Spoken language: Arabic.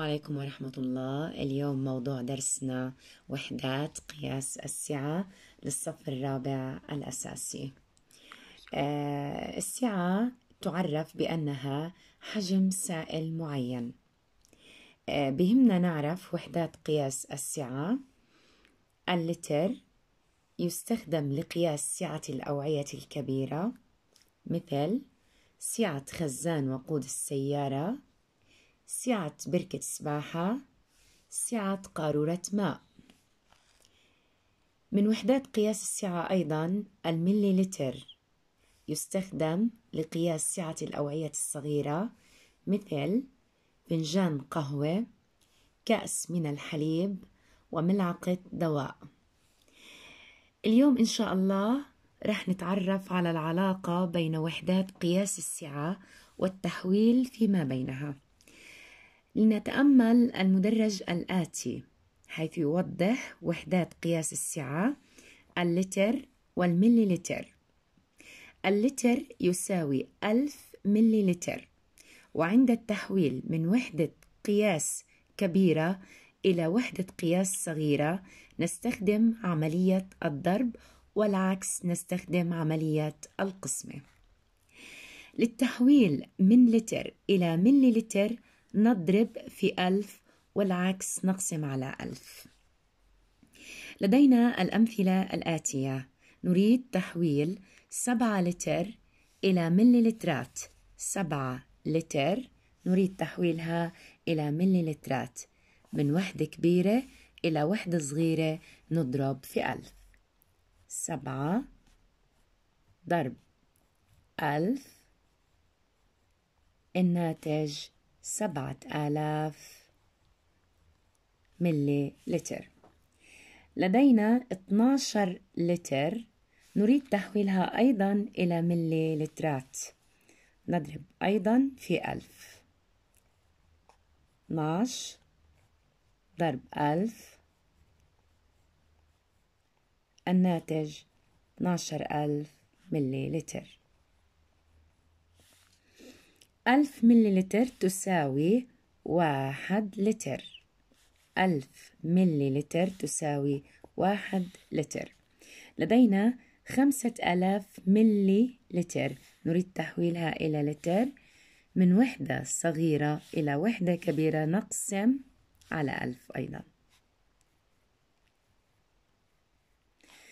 السلام عليكم ورحمة الله اليوم موضوع درسنا وحدات قياس السعة للصف الرابع الأساسي آه، السعة تعرف بأنها حجم سائل معين آه، بهمنا نعرف وحدات قياس السعة اللتر يستخدم لقياس سعة الأوعية الكبيرة مثل سعة خزان وقود السيارة سعة بركة سباحة سعة قارورة ماء من وحدات قياس السعة أيضا المليلتر يستخدم لقياس سعة الأوعية الصغيرة مثل فنجان قهوة كأس من الحليب وملعقة دواء اليوم إن شاء الله رح نتعرف على العلاقة بين وحدات قياس السعة والتحويل فيما بينها لنتأمل المدرج الآتي حيث يوضح وحدات قياس السعة اللتر والمليلتر اللتر يساوي ألف مليلتر وعند التحويل من وحدة قياس كبيرة إلى وحدة قياس صغيرة نستخدم عملية الضرب والعكس نستخدم عملية القسمة للتحويل من لتر إلى مليلتر لتر نضرب في ألف والعكس نقسم على ألف لدينا الأمثلة الآتية نريد تحويل سبعة لتر إلى مليلترات سبعة لتر نريد تحويلها إلى مليلترات من وحدة كبيرة إلى وحدة صغيرة نضرب في ألف سبعة ضرب ألف الناتج سبعة آلاف ملي لتر لدينا 12 لتر نريد تحويلها أيضا إلى ملي لترات نضرب أيضا في ألف 12 ضرب ألف الناتج 12 ألف ملي لتر ألف مليلتر تساوي واحد لتر ألف مليلتر تساوي واحد لتر لدينا خمسة ألاف ملي لتر نريد تحويلها إلى لتر من وحدة صغيرة إلى وحدة كبيرة نقسم على ألف أيضاً